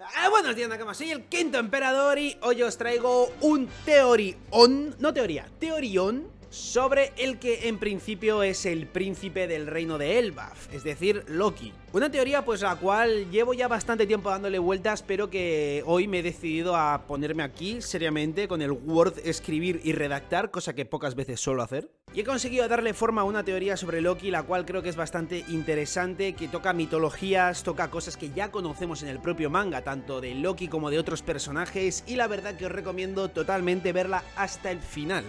Ah, buenos días Nakama! soy el quinto emperador y hoy os traigo un teorión, no teoría, teorión sobre el que en principio es el príncipe del reino de Elbaf, es decir, Loki. Una teoría pues la cual llevo ya bastante tiempo dándole vueltas, pero que hoy me he decidido a ponerme aquí seriamente con el Word escribir y redactar, cosa que pocas veces suelo hacer. Y he conseguido darle forma a una teoría sobre Loki, la cual creo que es bastante interesante, que toca mitologías, toca cosas que ya conocemos en el propio manga, tanto de Loki como de otros personajes, y la verdad que os recomiendo totalmente verla hasta el final.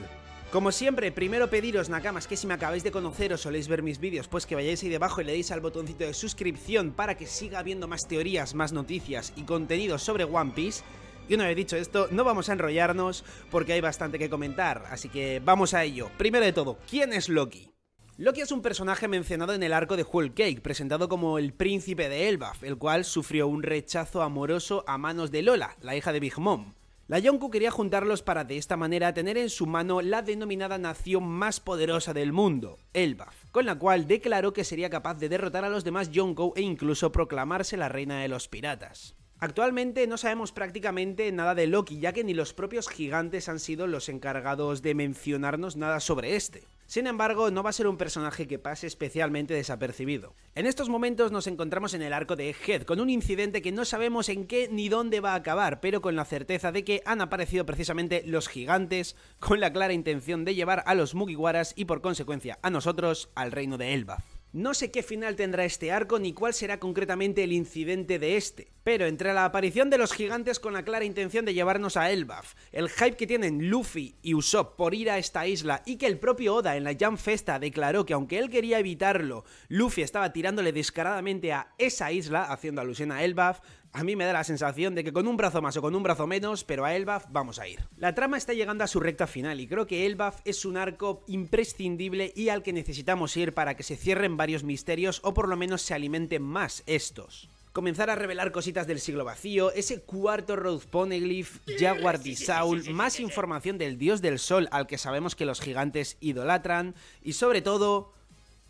Como siempre, primero pediros, nakamas, que si me acabáis de conocer o soléis ver mis vídeos, pues que vayáis ahí debajo y le deis al botoncito de suscripción para que siga habiendo más teorías, más noticias y contenido sobre One Piece. Y una vez dicho esto, no vamos a enrollarnos porque hay bastante que comentar, así que vamos a ello. Primero de todo, ¿quién es Loki? Loki es un personaje mencionado en el arco de Whole Cake, presentado como el príncipe de Elbaf, el cual sufrió un rechazo amoroso a manos de Lola, la hija de Big Mom. La Yonku quería juntarlos para de esta manera tener en su mano la denominada nación más poderosa del mundo, Elbaf, con la cual declaró que sería capaz de derrotar a los demás Yonkou e incluso proclamarse la reina de los piratas. Actualmente no sabemos prácticamente nada de Loki, ya que ni los propios gigantes han sido los encargados de mencionarnos nada sobre este. Sin embargo, no va a ser un personaje que pase especialmente desapercibido. En estos momentos nos encontramos en el arco de Head, con un incidente que no sabemos en qué ni dónde va a acabar, pero con la certeza de que han aparecido precisamente los gigantes, con la clara intención de llevar a los Mugiwaras y por consecuencia a nosotros al reino de Elba. No sé qué final tendrá este arco ni cuál será concretamente el incidente de este, pero entre la aparición de los gigantes con la clara intención de llevarnos a Elbaf, el hype que tienen Luffy y Usopp por ir a esta isla y que el propio Oda en la Jam Festa declaró que aunque él quería evitarlo, Luffy estaba tirándole descaradamente a esa isla, haciendo alusión a Elbaf, a mí me da la sensación de que con un brazo más o con un brazo menos, pero a Elbaf vamos a ir. La trama está llegando a su recta final y creo que Elbaf es un arco imprescindible y al que necesitamos ir para que se cierren varios misterios o por lo menos se alimenten más estos comenzar a revelar cositas del siglo vacío, ese cuarto Rose Poneglyph, Jaguar Saul, más información del dios del sol al que sabemos que los gigantes idolatran, y sobre todo,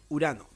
Urano.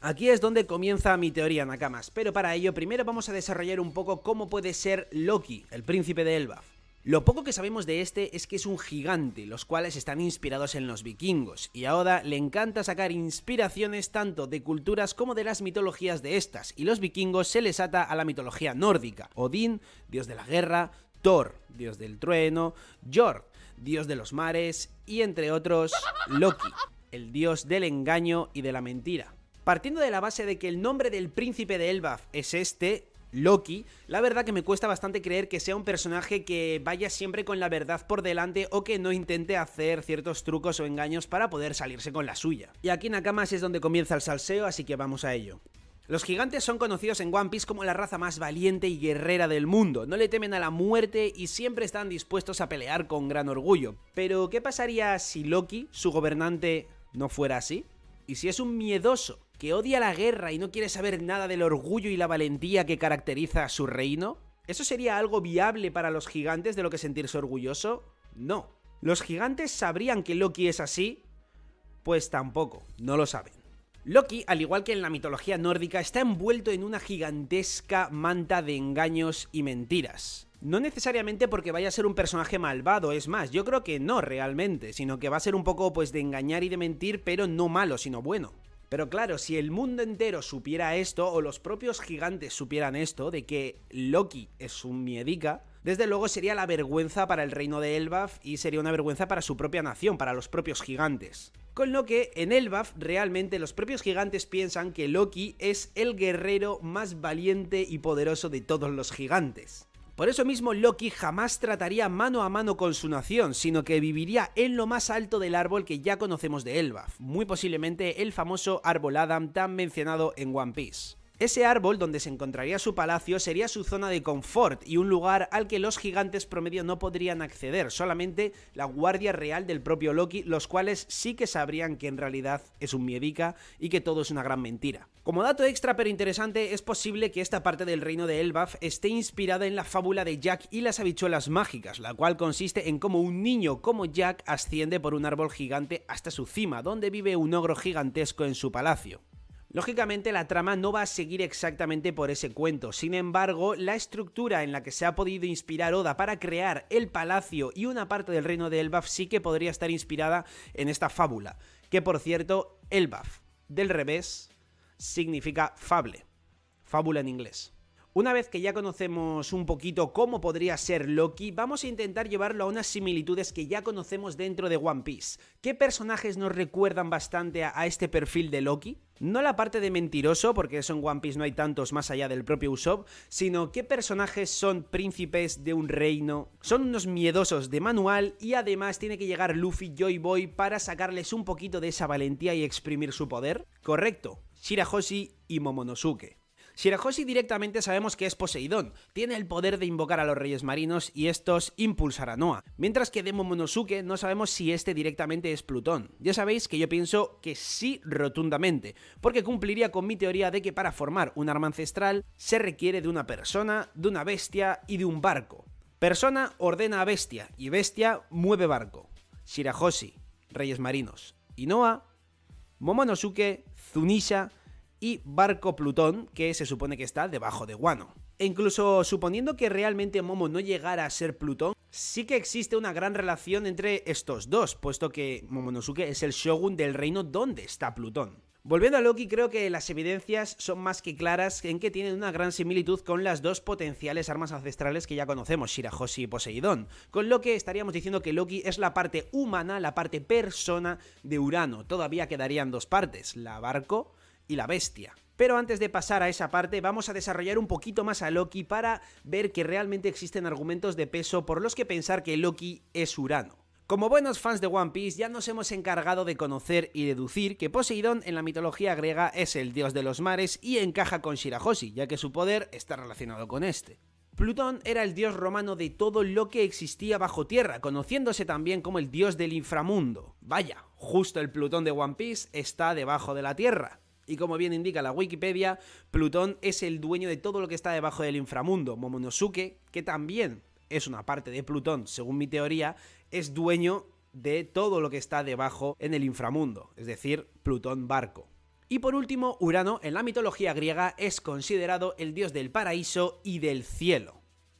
Aquí es donde comienza mi teoría, Nakamas, pero para ello primero vamos a desarrollar un poco cómo puede ser Loki, el príncipe de Elbaf. Lo poco que sabemos de este es que es un gigante, los cuales están inspirados en los vikingos, y a Oda le encanta sacar inspiraciones tanto de culturas como de las mitologías de estas, y los vikingos se les ata a la mitología nórdica. Odín, dios de la guerra, Thor, dios del trueno, Jord, dios de los mares, y entre otros, Loki, el dios del engaño y de la mentira. Partiendo de la base de que el nombre del príncipe de Elbaf es este, Loki, la verdad que me cuesta bastante creer que sea un personaje que vaya siempre con la verdad por delante o que no intente hacer ciertos trucos o engaños para poder salirse con la suya. Y aquí en Nakamas es donde comienza el salseo, así que vamos a ello. Los gigantes son conocidos en One Piece como la raza más valiente y guerrera del mundo, no le temen a la muerte y siempre están dispuestos a pelear con gran orgullo. Pero, ¿qué pasaría si Loki, su gobernante, no fuera así? ¿Y si es un miedoso? que odia la guerra y no quiere saber nada del orgullo y la valentía que caracteriza a su reino? ¿Eso sería algo viable para los gigantes de lo que sentirse orgulloso? No. ¿Los gigantes sabrían que Loki es así? Pues tampoco, no lo saben. Loki, al igual que en la mitología nórdica, está envuelto en una gigantesca manta de engaños y mentiras. No necesariamente porque vaya a ser un personaje malvado, es más, yo creo que no realmente, sino que va a ser un poco pues de engañar y de mentir, pero no malo, sino bueno. Pero claro, si el mundo entero supiera esto, o los propios gigantes supieran esto, de que Loki es un miedica, desde luego sería la vergüenza para el reino de Elbaf y sería una vergüenza para su propia nación, para los propios gigantes. Con lo que en Elbaf realmente los propios gigantes piensan que Loki es el guerrero más valiente y poderoso de todos los gigantes. Por eso mismo Loki jamás trataría mano a mano con su nación, sino que viviría en lo más alto del árbol que ya conocemos de Elbaf, muy posiblemente el famoso árbol Adam tan mencionado en One Piece. Ese árbol donde se encontraría su palacio sería su zona de confort y un lugar al que los gigantes promedio no podrían acceder, solamente la guardia real del propio Loki, los cuales sí que sabrían que en realidad es un miedica y que todo es una gran mentira. Como dato extra pero interesante, es posible que esta parte del reino de Elbaf esté inspirada en la fábula de Jack y las habichuelas mágicas, la cual consiste en cómo un niño como Jack asciende por un árbol gigante hasta su cima, donde vive un ogro gigantesco en su palacio. Lógicamente la trama no va a seguir exactamente por ese cuento, sin embargo, la estructura en la que se ha podido inspirar Oda para crear el palacio y una parte del reino de Elbaf sí que podría estar inspirada en esta fábula, que por cierto, Elbaf, del revés, significa fable, fábula en inglés. Una vez que ya conocemos un poquito cómo podría ser Loki, vamos a intentar llevarlo a unas similitudes que ya conocemos dentro de One Piece. ¿Qué personajes nos recuerdan bastante a, este perfil de Loki? No la parte de mentiroso, porque eso en One Piece no hay tantos más allá del propio Usopp, sino qué personajes son príncipes de un reino, son unos miedosos de manual y además tiene que llegar Luffy Joy Boy para sacarles un poquito de esa valentía y exprimir su poder. Correcto, Shirahoshi y Momonosuke. Shirahoshi directamente sabemos que es Poseidón, tiene el poder de invocar a los reyes marinos y estos impulsar a Noah, mientras que de Momonosuke no sabemos si este directamente es Plutón. Ya sabéis que yo pienso que sí rotundamente, porque cumpliría con mi teoría de que para formar un arma ancestral se requiere de una persona, de una bestia y de un barco. Persona ordena a bestia y bestia mueve barco. Shirahoshi, Reyes Marinos. y Noah, Momonosuke, Zunisha, y Barco Plutón, que se supone que está debajo de Guano. E incluso suponiendo que realmente Momo no llegara a ser Plutón, sí que existe una gran relación entre estos dos, puesto que Momonosuke es el shogun del reino donde está Plutón. Volviendo a Loki, creo que las evidencias son más que claras en que tienen una gran similitud con las dos potenciales armas ancestrales que ya conocemos, Shirahoshi y Poseidón, con lo que estaríamos diciendo que Loki es la parte humana, la parte persona de Urano. Todavía quedarían dos partes, la barco y la bestia. Pero antes de pasar a esa parte, vamos a desarrollar un poquito más a Loki para ver que realmente existen argumentos de peso por los que pensar que Loki es Urano. Como buenos fans de One Piece, ya nos hemos encargado de conocer y deducir que Poseidón en la mitología griega es el dios de los mares y encaja con Shirahoshi, ya que su poder está relacionado con este. Plutón era el dios romano de todo lo que existía bajo tierra, conociéndose también como el dios del inframundo. Vaya, justo el Plutón de One Piece está debajo de la tierra. Y como bien indica la Wikipedia, Plutón es el dueño de todo lo que está debajo del inframundo. Momonosuke, que también es una parte de Plutón, según mi teoría, es dueño de todo lo que está debajo en el inframundo, es decir, Plutón barco. Y por último, Urano en la mitología griega es considerado el dios del paraíso y del cielo.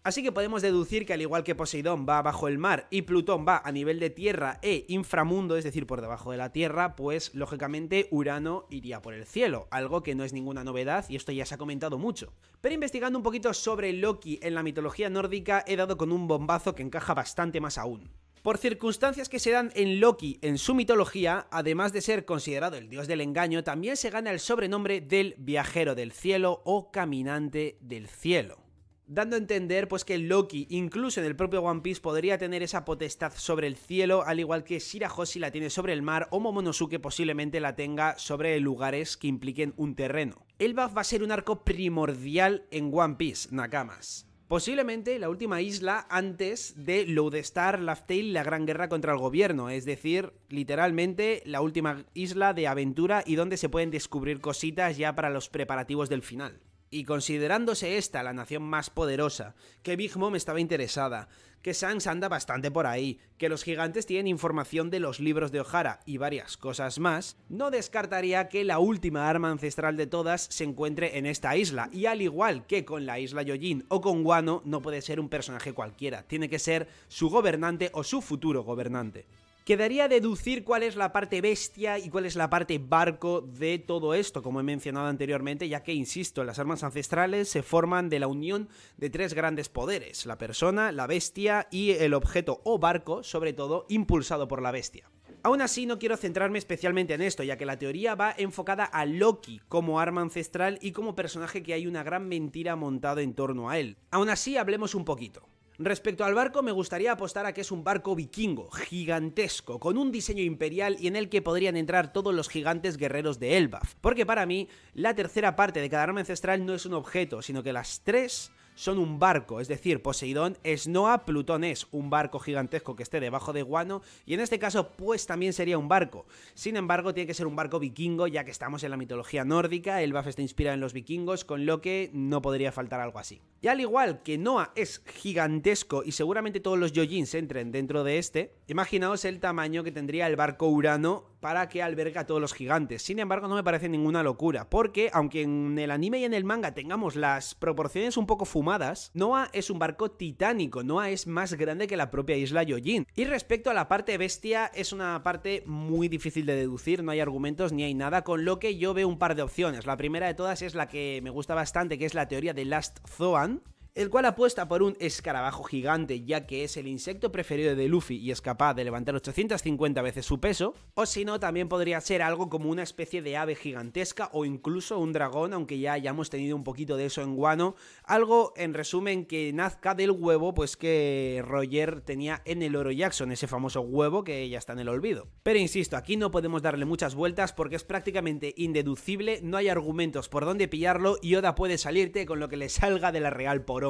Así que podemos deducir que al igual que Poseidón va bajo el mar y Plutón va a nivel de tierra e inframundo, es decir, por debajo de la tierra, pues lógicamente Urano iría por el cielo, algo que no es ninguna novedad y esto ya se ha comentado mucho. Pero investigando un poquito sobre Loki en la mitología nórdica he dado con un bombazo que encaja bastante más aún. Por circunstancias que se dan en Loki en su mitología, además de ser considerado el dios del engaño, también se gana el sobrenombre del viajero del cielo o caminante del cielo dando a entender pues que Loki, incluso en el propio One Piece, podría tener esa potestad sobre el cielo, al igual que Shirahoshi la tiene sobre el mar o Momonosuke posiblemente la tenga sobre lugares que impliquen un terreno. El va a ser un arco primordial en One Piece, Nakamas. Posiblemente la última isla antes de Lodestar, Laftail, la gran guerra contra el gobierno, es decir, literalmente la última isla de aventura y donde se pueden descubrir cositas ya para los preparativos del final. Y considerándose esta la nación más poderosa, que Big Mom estaba interesada, que Sans anda bastante por ahí, que los gigantes tienen información de los libros de O'Hara y varias cosas más, no descartaría que la última arma ancestral de todas se encuentre en esta isla, y al igual que con la isla Yojin o con Wano, no puede ser un personaje cualquiera, tiene que ser su gobernante o su futuro gobernante. Quedaría deducir cuál es la parte bestia y cuál es la parte barco de todo esto, como he mencionado anteriormente, ya que, insisto, las armas ancestrales se forman de la unión de tres grandes poderes, la persona, la bestia y el objeto o barco, sobre todo impulsado por la bestia. Aún así, no quiero centrarme especialmente en esto, ya que la teoría va enfocada a Loki como arma ancestral y como personaje que hay una gran mentira montada en torno a él. Aún así, hablemos un poquito. Respecto al barco, me gustaría apostar a que es un barco vikingo, gigantesco, con un diseño imperial y en el que podrían entrar todos los gigantes guerreros de Elbaf. Porque para mí, la tercera parte de cada arma ancestral no es un objeto, sino que las tres son un barco, es decir, Poseidón es Noah, Plutón es un barco gigantesco que esté debajo de Guano, y en este caso pues también sería un barco. Sin embargo, tiene que ser un barco vikingo, ya que estamos en la mitología nórdica, el buff está inspirado en los vikingos, con lo que no podría faltar algo así. Y al igual que Noah es gigantesco y seguramente todos los Yojins entren dentro de este, imaginaos el tamaño que tendría el barco Urano para que alberga a todos los gigantes. Sin embargo, no me parece ninguna locura, porque aunque en el anime y en el manga tengamos las proporciones un poco fumadas, Noah es un barco titánico, Noah es más grande que la propia isla Yojin. Y respecto a la parte bestia, es una parte muy difícil de deducir, no hay argumentos ni hay nada, con lo que yo veo un par de opciones. La primera de todas es la que me gusta bastante, que es la teoría de Last Zoan, el cual apuesta por un escarabajo gigante ya que es el insecto preferido de Luffy y es capaz de levantar 850 veces su peso, o si no también podría ser algo como una especie de ave gigantesca o incluso un dragón, aunque ya hayamos tenido un poquito de eso en Guano, algo en resumen que nazca del huevo pues que Roger tenía en el Oro Jackson, ese famoso huevo que ya está en el olvido. Pero insisto, aquí no podemos darle muchas vueltas porque es prácticamente indeducible, no hay argumentos por dónde pillarlo y Oda puede salirte con lo que le salga de la real por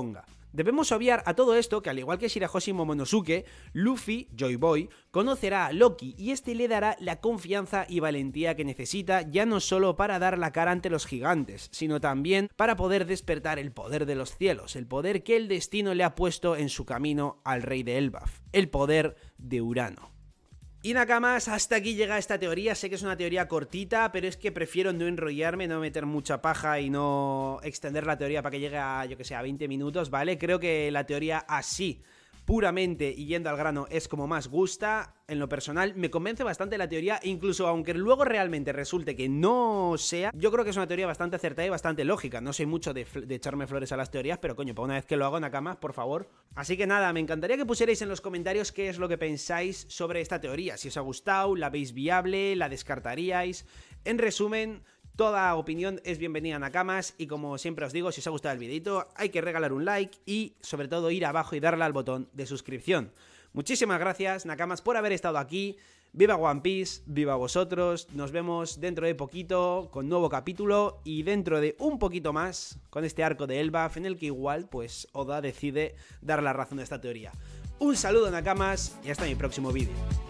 Debemos obviar a todo esto que al igual que Shirahoshi Momonosuke, Luffy, Joy Boy, conocerá a Loki y este le dará la confianza y valentía que necesita ya no solo para dar la cara ante los gigantes, sino también para poder despertar el poder de los cielos, el poder que el destino le ha puesto en su camino al rey de Elbaf, el poder de Urano. Y más, hasta aquí llega esta teoría. Sé que es una teoría cortita, pero es que prefiero no enrollarme, no meter mucha paja y no extender la teoría para que llegue a, yo que sé, a 20 minutos, ¿vale? Creo que la teoría así puramente y yendo al grano es como más gusta, en lo personal me convence bastante la teoría, incluso aunque luego realmente resulte que no sea, yo creo que es una teoría bastante acertada y bastante lógica. No soy mucho de, echarme flores a las teorías, pero coño, para una vez que lo hago, Nakama, por favor. Así que nada, me encantaría que pusierais en los comentarios qué es lo que pensáis sobre esta teoría, si os ha gustado, la veis viable, la descartaríais. En resumen, Toda opinión es bienvenida a Nakamas y como siempre os digo, si os ha gustado el videito, hay que regalar un like y sobre todo ir abajo y darle al botón de suscripción. Muchísimas gracias Nakamas por haber estado aquí. Viva One Piece, viva vosotros. Nos vemos dentro de poquito con nuevo capítulo y dentro de un poquito más con este arco de Elbaf en el que igual pues Oda decide dar la razón a esta teoría. Un saludo Nakamas y hasta mi próximo vídeo.